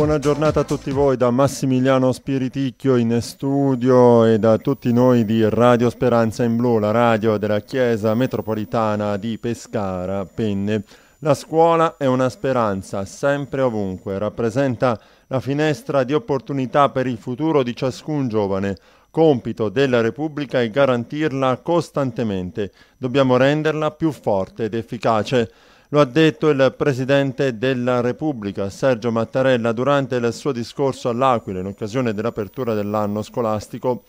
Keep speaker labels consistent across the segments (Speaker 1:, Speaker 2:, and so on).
Speaker 1: Buona giornata a tutti voi da Massimiliano Spiriticchio in studio e da tutti noi di Radio Speranza in Blu, la radio della Chiesa Metropolitana di Pescara, Penne. La scuola è una speranza, sempre ovunque, rappresenta la finestra di opportunità per il futuro di ciascun giovane. Compito della Repubblica è garantirla costantemente. Dobbiamo renderla più forte ed efficace. Lo ha detto il Presidente della Repubblica, Sergio Mattarella, durante il suo discorso all'Aquila in occasione dell'apertura dell'anno scolastico.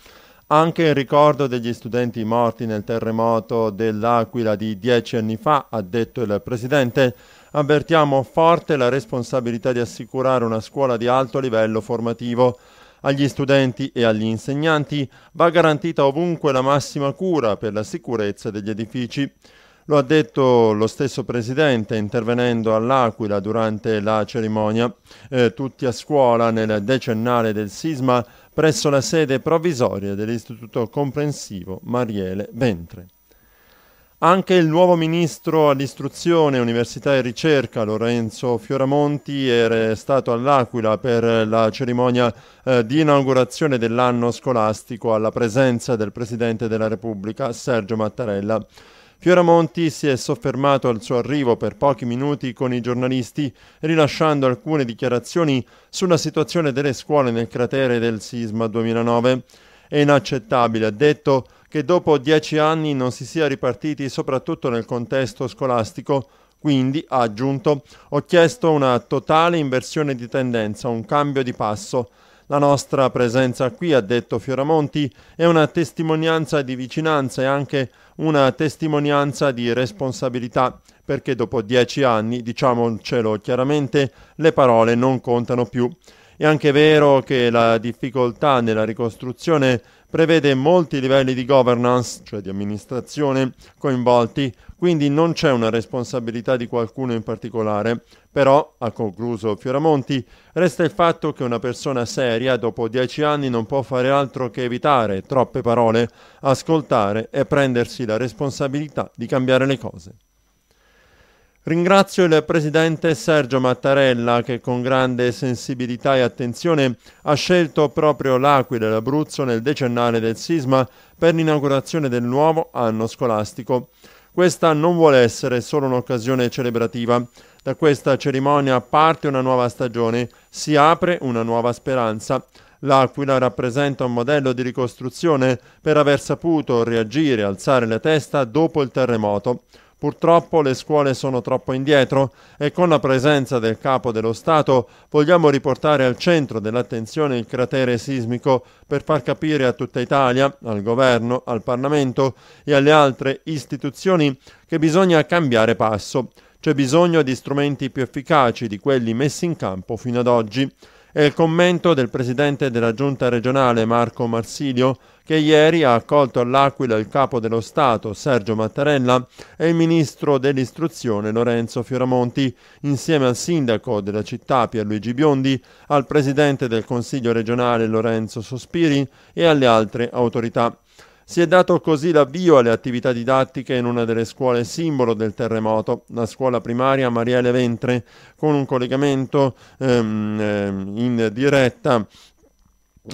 Speaker 1: Anche in ricordo degli studenti morti nel terremoto dell'Aquila di dieci anni fa, ha detto il Presidente, avvertiamo forte la responsabilità di assicurare una scuola di alto livello formativo. Agli studenti e agli insegnanti va garantita ovunque la massima cura per la sicurezza degli edifici. Lo ha detto lo stesso Presidente intervenendo all'Aquila durante la cerimonia. Eh, tutti a scuola nel decennale del sisma presso la sede provvisoria dell'Istituto Comprensivo Mariele Ventre. Anche il nuovo ministro all'istruzione, università e ricerca, Lorenzo Fioramonti, era stato all'Aquila per la cerimonia eh, di inaugurazione dell'anno scolastico alla presenza del Presidente della Repubblica, Sergio Mattarella. Fioramonti si è soffermato al suo arrivo per pochi minuti con i giornalisti, rilasciando alcune dichiarazioni sulla situazione delle scuole nel cratere del sisma 2009. È inaccettabile, ha detto, che dopo dieci anni non si sia ripartiti soprattutto nel contesto scolastico, quindi, ha aggiunto, ho chiesto una totale inversione di tendenza, un cambio di passo. La nostra presenza qui, ha detto Fioramonti, è una testimonianza di vicinanza e anche una testimonianza di responsabilità, perché dopo dieci anni, diciamocelo chiaramente, le parole non contano più. È anche vero che la difficoltà nella ricostruzione prevede molti livelli di governance, cioè di amministrazione, coinvolti, quindi non c'è una responsabilità di qualcuno in particolare, però, ha concluso Fioramonti, resta il fatto che una persona seria dopo dieci anni non può fare altro che evitare troppe parole, ascoltare e prendersi la responsabilità di cambiare le cose. Ringrazio il presidente Sergio Mattarella che con grande sensibilità e attenzione ha scelto proprio l'Aquila e l'Abruzzo nel decennale del sisma per l'inaugurazione del nuovo anno scolastico. Questa non vuole essere solo un'occasione celebrativa. Da questa cerimonia parte una nuova stagione, si apre una nuova speranza. L'Aquila rappresenta un modello di ricostruzione per aver saputo reagire, e alzare la testa dopo il terremoto Purtroppo le scuole sono troppo indietro e con la presenza del capo dello Stato vogliamo riportare al centro dell'attenzione il cratere sismico per far capire a tutta Italia, al governo, al Parlamento e alle altre istituzioni che bisogna cambiare passo. C'è bisogno di strumenti più efficaci di quelli messi in campo fino ad oggi. È il commento del presidente della giunta regionale Marco Marsilio che ieri ha accolto all'Aquila il capo dello Stato Sergio Mattarella e il ministro dell'istruzione Lorenzo Fioramonti insieme al sindaco della città Pierluigi Biondi, al presidente del Consiglio regionale Lorenzo Sospiri e alle altre autorità. Si è dato così l'avvio alle attività didattiche in una delle scuole simbolo del terremoto, la scuola primaria Mariele Ventre, con un collegamento ehm, ehm, in diretta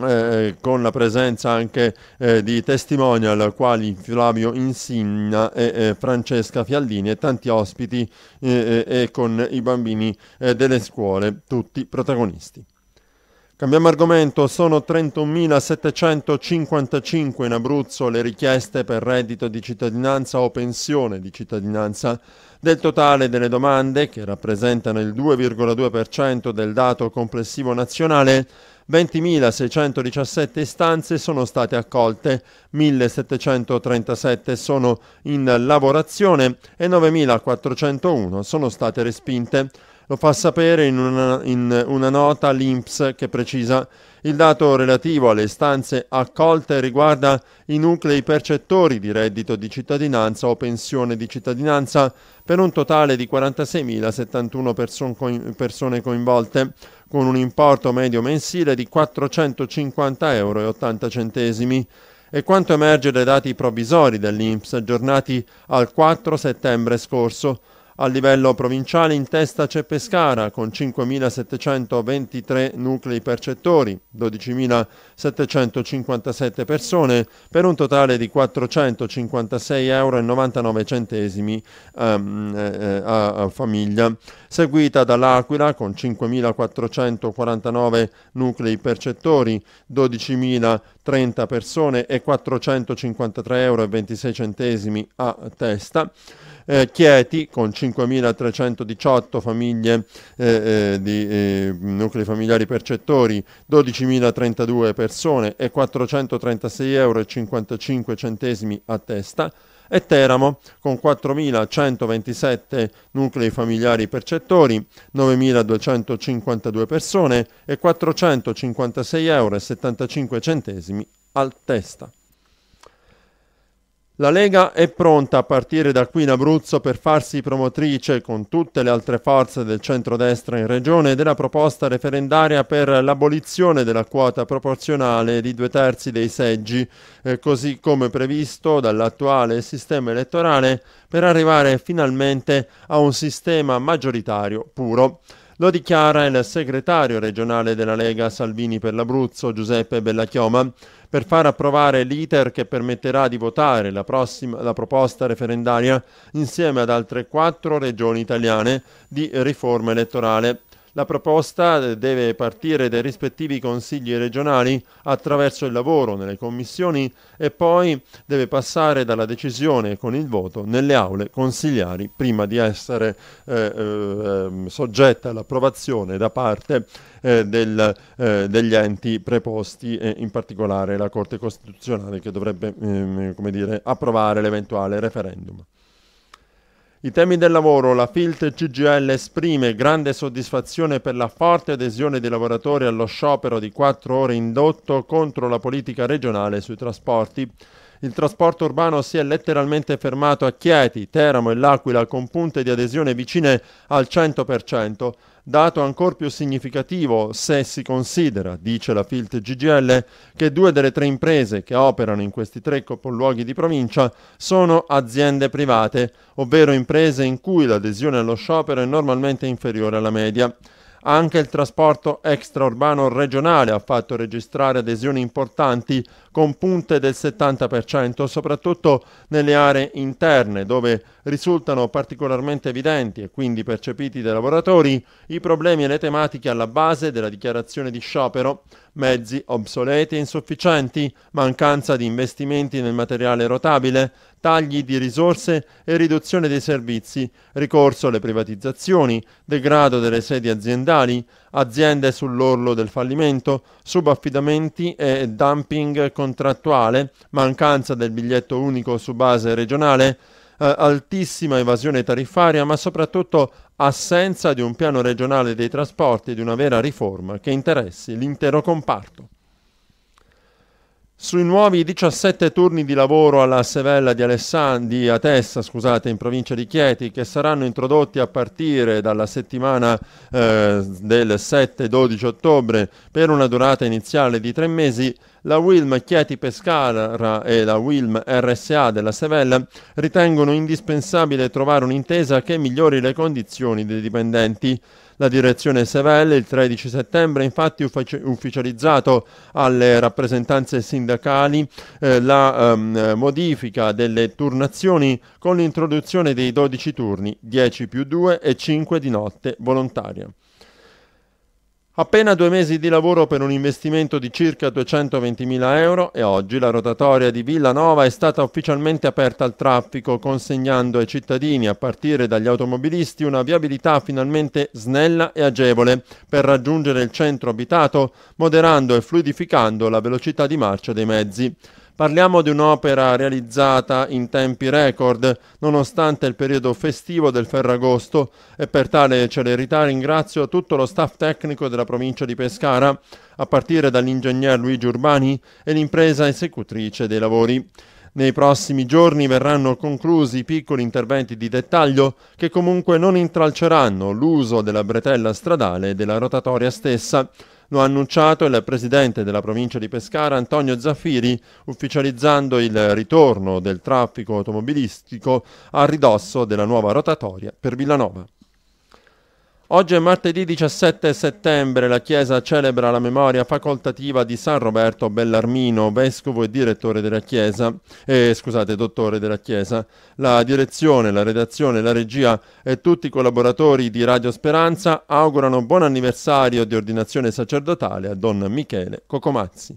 Speaker 1: eh, con la presenza anche eh, di testimonial quali Flavio Insigna e eh, Francesca Fiallini e tanti ospiti eh, e con i bambini eh, delle scuole, tutti protagonisti. Cambiamo argomento, sono 31.755 in Abruzzo le richieste per reddito di cittadinanza o pensione di cittadinanza. Del totale delle domande, che rappresentano il 2,2% del dato complessivo nazionale, 20.617 istanze sono state accolte, 1.737 sono in lavorazione e 9.401 sono state respinte. Lo fa sapere in una, in una nota l'INPS che precisa il dato relativo alle istanze accolte riguarda i nuclei percettori di reddito di cittadinanza o pensione di cittadinanza per un totale di 46.071 person coin persone coinvolte, con un importo medio mensile di 450,80 euro. E quanto emerge dai dati provvisori dell'INPS aggiornati al 4 settembre scorso, a livello provinciale in testa c'è Pescara con 5.723 nuclei percettori, 12.757 persone per un totale di 456,99 euro um, eh, a, a famiglia, seguita dall'Aquila con 5.449 nuclei percettori, 12.030 persone e 453,26 euro a testa eh, Chieti con 5.318 famiglie eh, eh di eh, nuclei familiari percettori, 12.032 persone e 436,55 euro a testa e Teramo con 4.127 nuclei familiari percettori, 9.252 persone e 456,75 euro a testa. La Lega è pronta a partire da qui in Abruzzo per farsi promotrice con tutte le altre forze del centrodestra in regione della proposta referendaria per l'abolizione della quota proporzionale di due terzi dei seggi, eh, così come previsto dall'attuale sistema elettorale, per arrivare finalmente a un sistema maggioritario puro. Lo dichiara il segretario regionale della Lega Salvini per l'Abruzzo, Giuseppe Bellachioma, per far approvare l'iter che permetterà di votare la, prossima, la proposta referendaria insieme ad altre quattro regioni italiane di riforma elettorale la proposta deve partire dai rispettivi consigli regionali attraverso il lavoro nelle commissioni e poi deve passare dalla decisione con il voto nelle aule consigliari prima di essere eh, eh, soggetta all'approvazione da parte eh, del, eh, degli enti preposti, e in particolare la Corte Costituzionale che dovrebbe ehm, dire, approvare l'eventuale referendum. I temi del lavoro, la FILT CGL esprime grande soddisfazione per la forte adesione dei lavoratori allo sciopero di quattro ore indotto contro la politica regionale sui trasporti. Il trasporto urbano si è letteralmente fermato a Chieti, Teramo e L'Aquila con punte di adesione vicine al 100% dato ancor più significativo se si considera, dice la Filt GGL, che due delle tre imprese che operano in questi tre capoluoghi di provincia sono aziende private, ovvero imprese in cui l'adesione allo sciopero è normalmente inferiore alla media. Anche il trasporto extraurbano regionale ha fatto registrare adesioni importanti con punte del 70%, soprattutto nelle aree interne dove risultano particolarmente evidenti e quindi percepiti dai lavoratori i problemi e le tematiche alla base della dichiarazione di sciopero mezzi obsoleti e insufficienti, mancanza di investimenti nel materiale rotabile, tagli di risorse e riduzione dei servizi, ricorso alle privatizzazioni, degrado delle sedi aziendali, aziende sull'orlo del fallimento, subaffidamenti e dumping contrattuale, mancanza del biglietto unico su base regionale, eh, altissima evasione tariffaria, ma soprattutto assenza di un piano regionale dei trasporti e di una vera riforma che interessi l'intero comparto. Sui nuovi 17 turni di lavoro alla Sevella di, di Atessa, scusate, in provincia di Chieti, che saranno introdotti a partire dalla settimana eh, del 7-12 ottobre per una durata iniziale di tre mesi, la Wilm Chieti Pescara e la Wilm RSA della Sevella ritengono indispensabile trovare un'intesa che migliori le condizioni dei dipendenti. La direzione Sevelle il 13 settembre infatti ufficializzato alle rappresentanze sindacali eh, la ehm, modifica delle turnazioni con l'introduzione dei 12 turni, 10 più 2 e 5 di notte volontaria. Appena due mesi di lavoro per un investimento di circa 220.000 euro e oggi la rotatoria di Villanova è stata ufficialmente aperta al traffico, consegnando ai cittadini, a partire dagli automobilisti, una viabilità finalmente snella e agevole per raggiungere il centro abitato, moderando e fluidificando la velocità di marcia dei mezzi. Parliamo di un'opera realizzata in tempi record, nonostante il periodo festivo del Ferragosto, e per tale celerità ringrazio tutto lo staff tecnico della provincia di Pescara, a partire dall'ingegner Luigi Urbani e l'impresa esecutrice dei lavori. Nei prossimi giorni verranno conclusi piccoli interventi di dettaglio che comunque non intralceranno l'uso della bretella stradale e della rotatoria stessa. Lo ha annunciato il presidente della provincia di Pescara, Antonio Zaffiri, ufficializzando il ritorno del traffico automobilistico a ridosso della nuova rotatoria per Villanova. Oggi è martedì 17 settembre, la Chiesa celebra la memoria facoltativa di San Roberto Bellarmino, vescovo e direttore della Chiesa, eh, scusate, dottore della Chiesa. La direzione, la redazione, la regia e tutti i collaboratori di Radio Speranza augurano buon anniversario di ordinazione sacerdotale a Don Michele Cocomazzi.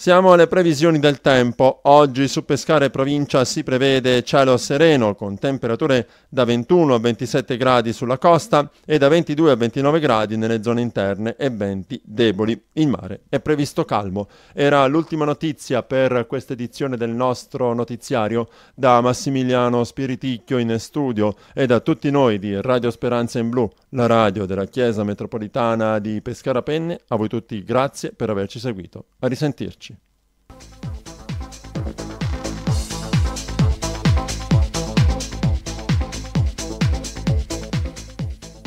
Speaker 1: Siamo alle previsioni del tempo. Oggi su Pescare provincia si prevede cielo sereno con temperature da 21 a 27 gradi sulla costa e da 22 a 29 gradi nelle zone interne e venti deboli. Il mare è previsto calmo. Era l'ultima notizia per questa edizione del nostro notiziario da Massimiliano Spiriticchio in studio e da tutti noi di Radio Speranza in Blu, la radio della Chiesa Metropolitana di Pescara Penne. A voi tutti grazie per averci seguito. A risentirci.